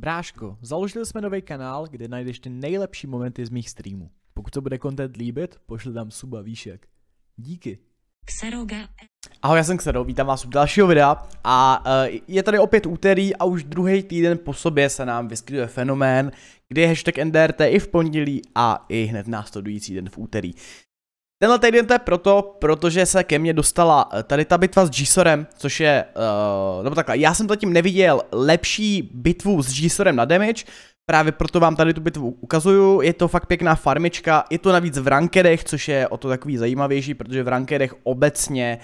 Bráško, založili jsme nový kanál, kde najdeš ty nejlepší momenty z mých streamů. Pokud to bude content líbit, pošli tam suba výšek. Díky. Xeroga. Ahoj, já jsem Xero, vítám vás u dalšího videa a uh, je tady opět úterý a už druhý týden po sobě se nám vyskytuje fenomén, kdy je hashtag NDRT i v pondělí a i hned následující den v úterý. Tenhle týden to je proto, protože se ke mně dostala eh, tady ta bitva s Gisorem, což je, uh, nebo takhle, já jsem zatím neviděl lepší bitvu s Gisorem na damage, právě proto vám tady tu bitvu ukazuju, je to fakt pěkná farmička, je to navíc v rankedech, což je o to takový zajímavější, protože v rankedech obecně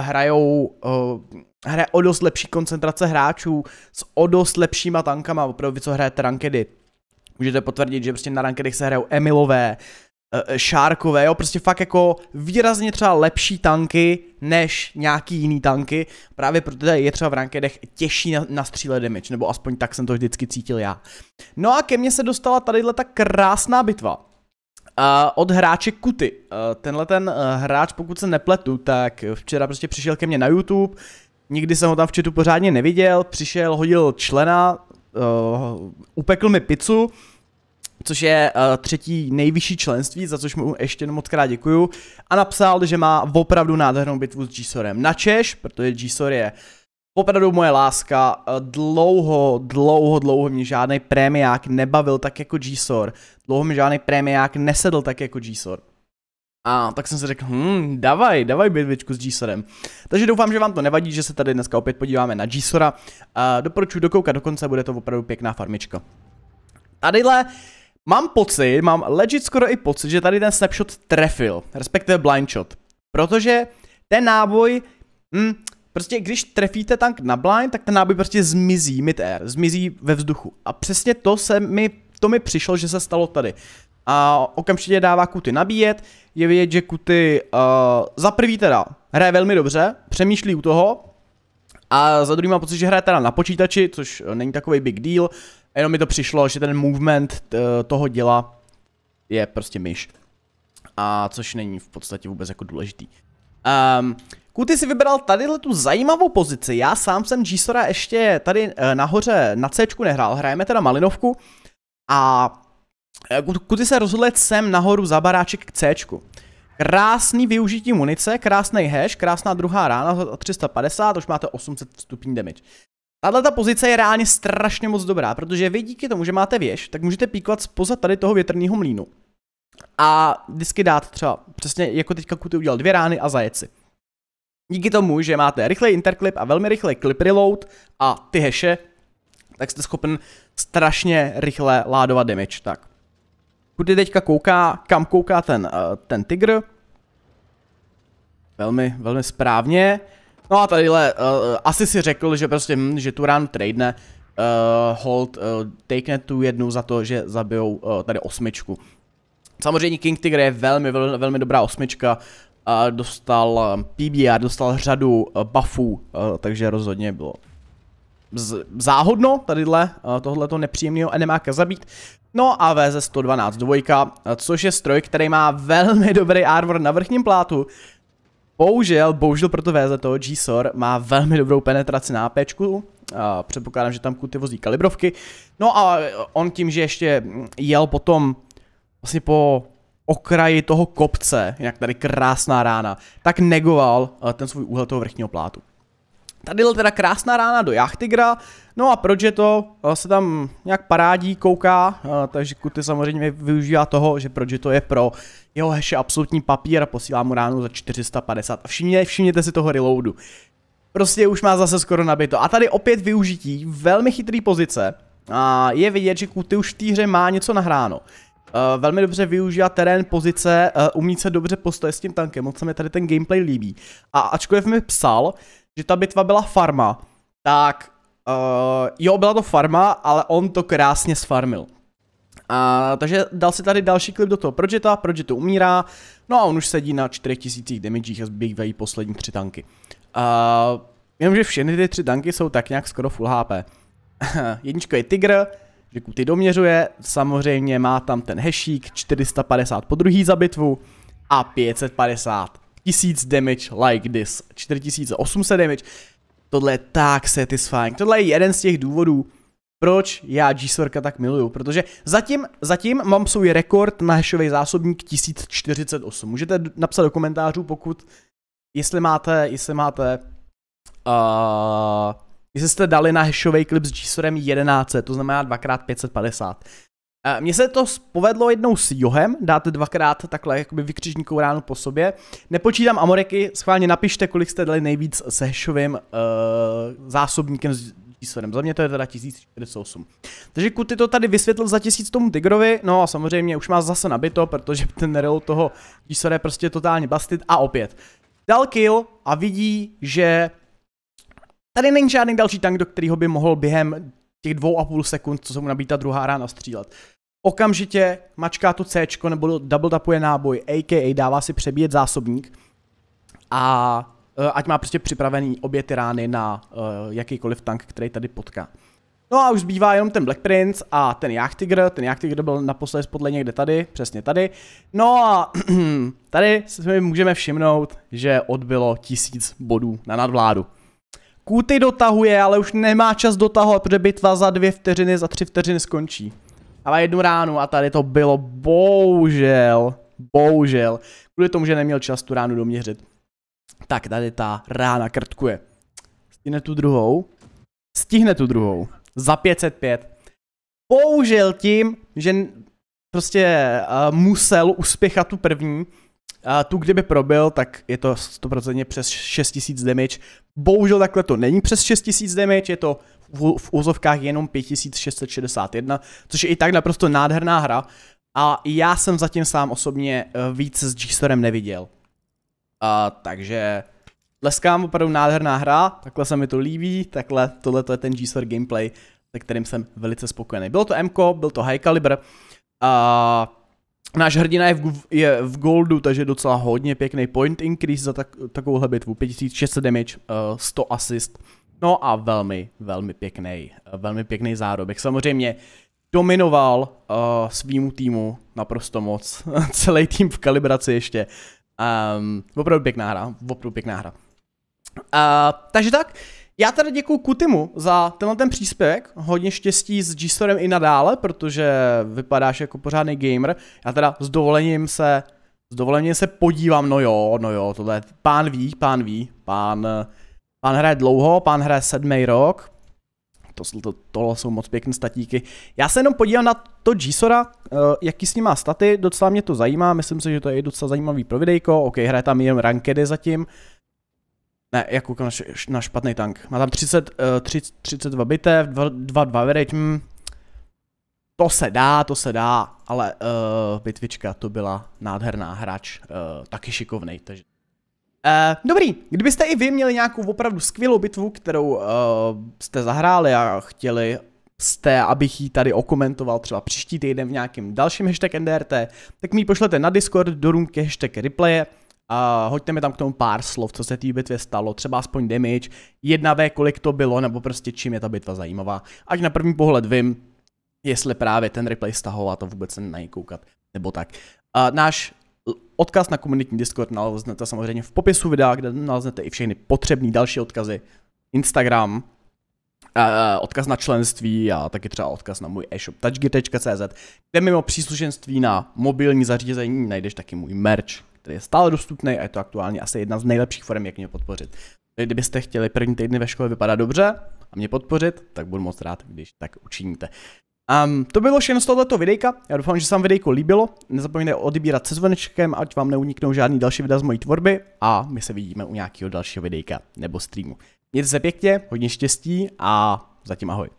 uh, hrajou, uh, hraje o dost lepší koncentrace hráčů s o dost lepšíma tankama, opravdu vy co hrajete rankedy. Můžete potvrdit, že prostě na rankedech se hrajou Emilové, Eh, eh, šárkové, jo, prostě fakt jako výrazně třeba lepší tanky než nějaký jiný tanky, právě protože je třeba v rankedech těžší na, na stříle damage, nebo aspoň tak jsem to vždycky cítil já. No a ke mně se dostala tadyhle ta krásná bitva. Uh, od hráče Kuty. Uh, tenhle ten uh, hráč, pokud se nepletu, tak včera prostě přišel ke mně na YouTube, nikdy jsem ho tam v chatu pořádně neviděl, přišel, hodil člena, uh, upekl mi pizzu, což je uh, třetí nejvyšší členství, za což mu ještě moc krát děkuju, a napsal, že má opravdu nádhernou bitvu s Gisorem na Češ, protože Gisor je opravdu moje láska, eh, dlouho, dlouho, dlouho mě žádný prémiák nebavil tak jako Gisor, dlouho mě žádný prémiák nesedl tak jako Gisor. A tak jsem si řekl, hmm, davaj, davaj bitvičku s Gisorem. Takže doufám, že vám to nevadí, že se tady dneska opět podíváme na Gisora. Uh, eh, doporučuji dokoukat do konce, bude to opravdu pěkná farmička. Tadyhle Mám pocit, mám legit skoro i pocit, že tady ten snapshot trefil, respektive blind shot. Protože ten náboj, hm, prostě když trefíte tank na blind, tak ten náboj prostě zmizí mid-air, zmizí ve vzduchu. A přesně to se mi, to mi přišlo, že se stalo tady. A okamžitě dává kuty nabíjet, je vidět, že kuty uh, eh, za prvý teda hraje velmi dobře, přemýšlí u toho, a za druhý mám pocit, že hraje teda na počítači, což není takový big deal, a jenom mi to přišlo, že ten movement toho děla je prostě myš. A což není v podstatě vůbec jako důležitý. Um, ehm, Kuty si vybral tady tu zajímavou pozici. Já sám jsem g ještě tady eh, nahoře na C nehrál. Hrajeme teda Malinovku. A eh, Kuty se rozhodl sem nahoru za baráček k C. Krásný využití munice, krásný hash, krásná druhá rána, 350, už máte 800 stupní damage. Tahle ta pozice je reálně strašně moc dobrá, protože vy díky tomu, že máte věž, tak můžete píkovat spoza tady toho větrného mlínu. A vždycky dát třeba přesně jako teďka Kuty udělal dvě rány a zajet si. Díky tomu, že máte rychlej interclip a velmi rychlej clip reload a ty heše, tak jste schopen strašně rychle ládovat damage. Tak. Kuty teďka kouká, kam kouká ten, uh, ten tigr. Velmi, velmi správně. No a tadyhle, uh, asi si řekl, že prostě, hm, že ránu tradene uh, eh, hold uh, tu jednu za to, že zabijou uh, tady osmičku. Samozřejmě King Tiger je velmi, velmi, velmi dobrá osmička, uh, dostal PBR, dostal řadu uh, buffů, uh, takže rozhodně bylo záhodno tadyhle uh, tohleto nepříjemného enemáka zabít. No a VZ 112 dvojka, což je stroj, který má velmi dobrý armor na vrchním plátu, Bohužel, bohužel pro to VZ toho GSOR má velmi dobrou penetraci na AP, předpokládám, že tam kuty vozí kalibrovky. No a on tím, že ještě jel potom vlastně po okraji toho kopce, jinak tady krásná rána, tak negoval eh, ten svůj úhel toho vrchního plátu. Tady byla teda krásná rána do Jachtigra, no a proč je to, eh, se tam nějak parádí kouká, eh, takže Kuty samozřejmě využívá toho, že proč je to je pro jeho heše absolutní papír a posílá mu ránu za 450 a všimně, všimněte si toho reloadu. Prostě už má zase skoro nabito a tady opět využití velmi chytrý pozice a je vidět, že Kuty už v té hře má něco nahráno. Uh, velmi dobře využívá terén, pozice, uh, umí se dobře postavit s tím tankem, moc se mi tady ten gameplay líbí. A ačkoliv mi psal, že ta bitva byla farma, tak uh, jo, byla to farma, ale on to krásně sfarmil. A, takže dal si tady další klip do toho Projeta, Projet to umírá, no a on už sedí na 4000 damagech a zbývají poslední tři tanky. Uh, jenom, že všechny ty tři tanky jsou tak nějak skoro full HP. Jedničko je Tigr, že ty doměřuje, samozřejmě má tam ten hešík, 450 po druhý za bitvu a 550 1000 damage like this, 4800 damage. Tohle je tak satisfying, tohle je jeden z těch důvodů, proč já g tak miluju, protože zatím, zatím mám svůj rekord na hashový zásobník 1048. Můžete napsat do komentářů, pokud, jestli máte, jestli máte, uh, jestli jste dali na hashový klip s g 1100, to znamená 2x550. Eh, mně se to povedlo jednou s Johem, dáte dvakrát takhle jakoby vykřižníkou ránu po sobě. Nepočítám Amoreky, schválně napište, kolik jste dali nejvíc se hešovým uh, zásobníkem z číslem. Za mě to je teda 1048. Takže Kuty to tady vysvětlil za tisíc tomu Tigrovi, no a samozřejmě už má zase nabito, protože ten reload toho čísla je prostě totálně bastit a opět. Dal kill a vidí, že tady není žádný další tank, do kterého by mohl během těch dvou a půl sekund, co se mu nabítá druhá rána střílet okamžitě mačká to C nebo double tapuje náboj, a.k.a. dává si přebíjet zásobník a e, ať má prostě připravený obě ty rány na uh, jakýkoliv tank, který tady potká. No a už zbývá jenom ten Black Prince a ten Jach Tiger. Ten Jach Tiger byl naposledy spodle někde tady, přesně tady. No a tady si můžeme všimnout, že odbylo tisíc bodů na nadvládu. Kuty dotahuje, ale už nemá čas dotahovat, protože bitva za dvě vteřiny, za tři vteřiny skončí. A jednu ránu a tady to bylo bohužel, bohužel, kvůli tomu, že neměl čas tu ránu doměřit. Tak tady ta rána krtkuje. Stihne tu druhou. Stihne tu druhou. Za 505. Použil tím, že prostě uh, musel uspěchat tu první, a tu kdyby probil, tak je to 100% přes 6000 damage. Bohužel takhle to není přes 6000 damage, je to v, v úzovkách jenom 5661, což je i tak naprosto nádherná hra. A já jsem zatím sám osobně eh, víc s G-Storem neviděl. A, takže leskám opravdu nádherná hra, takhle se mi to líbí, takhle tohle je ten G-Store gameplay, se kterým jsem velice spokojený. Bylo to MK, byl to High Caliber. A Náš hrdina je v, je v goldu, takže je docela hodně pěkný point increase za tak, takovouhle bitvu. 5600 damage, 100 eh, assist. No a velmi, velmi pěkný, eh, velmi pěkný zárobek. Samozřejmě dominoval uh, svýmu týmu naprosto moc. Celý tým v kalibraci ještě. Um, opravdu pěkná hra, opravdu pěkná hra. Uh, takže tak, já teda děkuji Kutimu za tenhle ten příspěvek, hodně štěstí s g i nadále, protože vypadáš jako pořádný gamer. Já teda s dovolením se, s dovolením se podívám, no jo, no jo, tohle pán ví, pán ví, pán, pán hraje dlouho, pán hraje sedmý rok, to, to, tohle jsou moc pěkné statíky. Já se jenom podívám na to Gisora, uh, eh, jaký s ním má staty, docela mě to zajímá, myslím si, že to je docela zajímavý pro videjko, ok, hraje tam jen rankedy zatím, ne, já koukám na, š, na špatný tank. Má tam 30, uh, 30, 32 bitev, 2, 2, 2 vedeť, hmm. To se dá, to se dá, ale uh, eh, bitvička to byla nádherná hráč, uh, taky šikovný. takže... Uh, dobrý, kdybyste i vy měli nějakou opravdu skvělou bitvu, kterou uh, jste zahráli a chtěli jste, abych ji tady okomentoval třeba příští týden v nějakém dalším hashtag NDRT, tak mi pošlete na Discord do rumky hashtag replaye Uh, hoďte mi tam k tomu pár slov, co se té bitvě stalo, třeba aspoň damage, jedna v kolik to bylo, nebo prostě čím je ta bitva zajímavá. Ať na první pohled vím, jestli právě ten replay stahovat a vůbec se na něj koukat, nebo tak. Uh, náš odkaz na komunitní Discord naleznete samozřejmě v popisu videa, kde naleznete i všechny potřebné další odkazy. Instagram, Uh, odkaz na členství a taky třeba odkaz na můj e-shop touchgear.cz, kde mimo příslušenství na mobilní zařízení najdeš taky můj merch který je stále dostupný a je to aktuálně asi jedna z nejlepších forem, jak mě podpořit. Takže kdybyste chtěli první týdny ve škole vypadat dobře a mě podpořit, tak budu moc rád, když tak učiníte. Um, to bylo všechno z tohoto videjka, já doufám, že se vám videjko líbilo, nezapomeňte odbírat se zvonečkem, ať vám neuniknou žádný další videa z mojí tvorby a my se vidíme u nějakého dalšího videjka nebo streamu. Mějte se pěkně, hodně štěstí a zatím ahoj.